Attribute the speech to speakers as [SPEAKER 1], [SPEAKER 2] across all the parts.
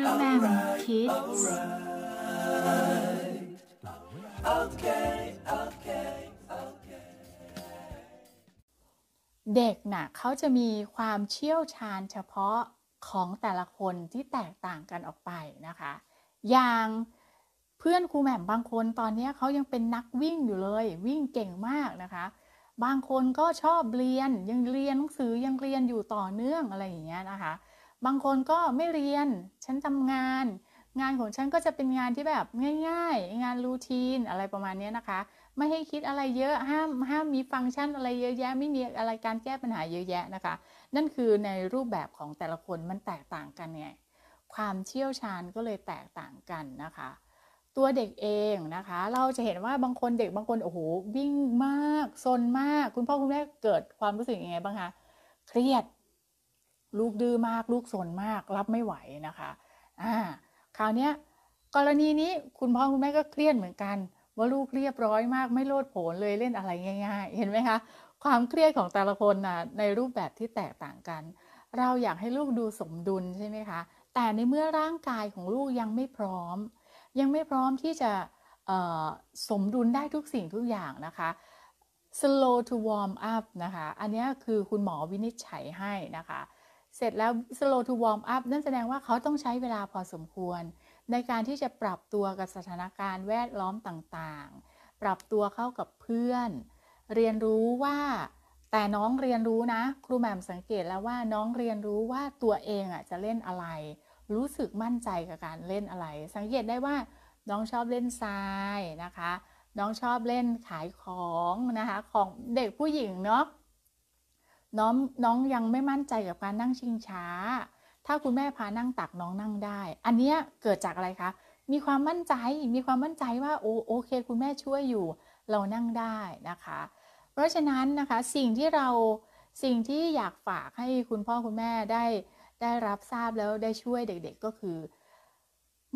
[SPEAKER 1] ครื่องแม i d s o เด็กน่ะเขาจะมีความเชี่ยวชาญเฉพาะของแต่ละคนที่แตกต่างกันออกไปนะคะ อย่างเพื่อนครูแหม่มบางคนตอนนี้เขายังเป็นนักวิ่งอยู่เลย วิ่งเก่งมากนะคะ บางคนก็ชอบเรียนยังเรียนหนังสือยังเรียนอยู่ต่อเนื่องอะไรอย่างเงี้ยนะคะบางคนก็ไม่เรียนฉันทำงาน งานของฉันก็จะเป็นงานที่แบบง่าย ๆ งานรูทีนอะไรประมาณนี้นะคะ ไม่ให้คิดอะไรเยอะ ห้ามห้ามมีฟังก์ชันอะไรเยอะแยะ ไม่มีอะไรการแก้ปัญหาเยอะแยะนะคะ นั่นคือในรูปแบบของแต่ละคนมันแตกต่างกันไงความเชี่ยวชาญก็เลยแตกต่างกันนะคะ ตัวเด็กเองนะคะ เราจะเห็นว่าบางคนเด็กบางคนโอ้โหวิ่งมากซนมาก คุณพ่อคุณแม่เกิดความรู้สึกยังไงบ้างคะ เครียดลูกดื้อมากลูกสนมากรับไม่ไหวนะคะอ่าคราวนี้กรณีนี้คุณพ่อคุณแม่ก็เครียดเหมือนกัน ว่าลูกเรียบร้อยมากไม่โลดโผนเลยเล่นอะไรง่ายๆ เห็นไหมคะ ความเครียดของแต่ละคนนะในรูปแบบที่แตกต่างกัน เราอยากให้ลูกดูสมดุลใช่ไหมคะ แต่ในเมื่อร่างกายของลูกยังไม่พร้อม ยังไม่พร้อมที่จะสมดุลได้ทุกสิ่งทุกอย่างนะคะ slow to warm up นะคะอันนี้คือคุณหมอวินิจฉัยให้นะคะเสร็จแล้ว slow to warm up นั่นแสดงว่าเขาต้องใช้เวลาพอสมควร ในการที่จะปรับตัวกับสถานการณ์แวดล้อมต่างๆ ปรับตัวเข้ากับเพื่อน เรียนรู้ว่าแต่น้องเรียนรู้นะครูแหม่มสังเกตแล้วว่าน้องเรียนรู้ว่าตัวเองอ่ะจะเล่นอะไร รู้สึกมั่นใจกับการเล่นอะไร สังเกตได้ว่า น้องชอบเล่นทรายนะคะ น้องชอบเล่นขายของนะคะของเด็กผู้หญิงเนาะน้องน้องยังไม่มั่นใจกับการนั่งชิงช้า ถ้าคุณแม่พานั่งตักน้องนั่งได้ อันเนี้ยเกิดจากอะไรคะ มีความมั่นใจ มีความมั่นใจว่าโอโอเค คุณแม่ช่วยอยู่ เรานั่งได้นะคะ เพราะฉะนั้นนะคะสิ่งที่เราสิ่งที่อยากฝากให้คุณพ่อคุณแม่ได้ได้รับทราบแล้วได้ช่วยเด็กๆ ก็คือ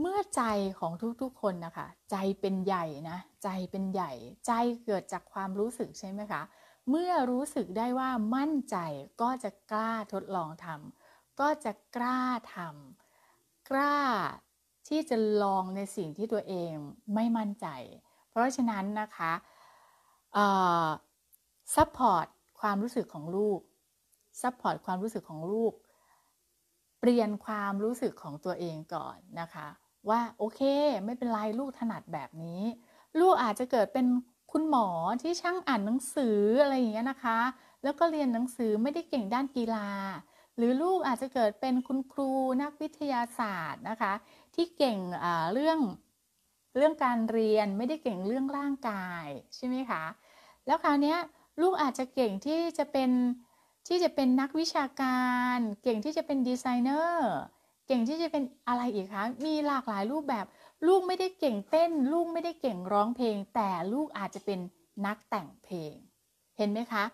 [SPEAKER 1] เมื่อใจของทุกๆคนนะคะใจเป็นใหญ่นะ ใจเป็นใหญ่ ใจเกิดจากความรู้สึกใช่ไหมคะเมื่อรู้สึกได้ว่ามั่นใจก็จะกล้าทดลองทำก็จะกล้าทำกล้าที่จะลองในสิ่งที่ตัวเองไม่มั่นใจ เพราะฉะนั้นนะคะซัพพอร์ตความรู้สึกของลูก ซัพพอร์ตความรู้สึกของลูก เปลี่ยนความรู้สึกของตัวเองก่อนนะคะ ว่าโอเคไม่เป็นไรลูกถนัดแบบนี้ ลูกอาจจะเกิดเป็นคุณหมอที่ช่างอ่านหนังสืออะไรอย่างเงี้ยนะคะ แล้วก็เรียนหนังสือไม่ได้เก่งด้านกีฬา หรือลูกอาจจะเกิดเป็นคุณครูนักวิทยาศาสตร์นะคะ ที่เก่งเรื่องเรื่องการเรียนไม่ได้เก่งเรื่องร่างกาย ใช่ไหมคะ แล้วคราวนี้ลูกอาจจะเก่งที่จะเป็นที่จะเป็นนักวิชาการ เก่งที่จะเป็นดีไซเนอร์เก่งที่จะเป็นอะไรอีกคะมีหลากหลายรูปแบบลูกไม่ได้เก่งเต้น ลูกไม่ได้เก่งร้องเพลง แต่ลูกอาจจะเป็นนักแต่งเพลง เห็นไหมคะ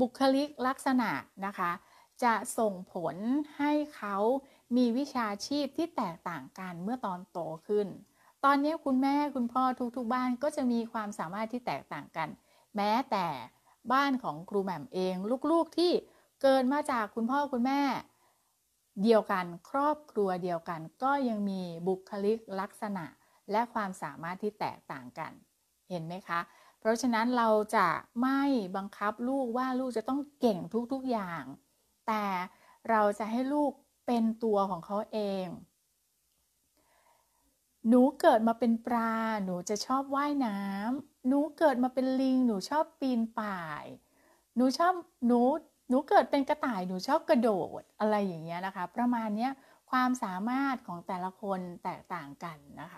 [SPEAKER 1] บุคลิกลักษณะนะคะ จะส่งผลให้เขามีวิชาชีพที่แตกต่างกันเมื่อตอนโตขึ้น ตอนนี้คุณแม่คุณพ่อทุกๆบ้านก็จะมีความสามารถที่แตกต่างกัน แม้แต่บ้านของครูแหม่มเองลูก ๆที่เกิดมาจากคุณพ่อคุณแม่เดียวกันครอบครัวเดียวกันก็ยังมีบุคลิกลักษณะและความสามารถที่แตกต่างกันเห็นไหมคะ เพราะฉะนั้นเราจะไม่บังคับลูกว่าลูกจะต้องเก่งทุกๆอย่างแต่เราจะให้ลูกเป็นตัวของเขาเอง หนูเกิดมาเป็นปลา หนูจะชอบว่ายน้ำหนูเกิดมาเป็นลิงหนูชอบปีนป่าย หนูชอบหนูหนูเกิดเป็นกระต่าย หนูชอบกระโดดอะไรอย่างเงี้ยนะคะ ประมาณเนี้ยความสามารถของแต่ละคนแตกต่างกันนะคะ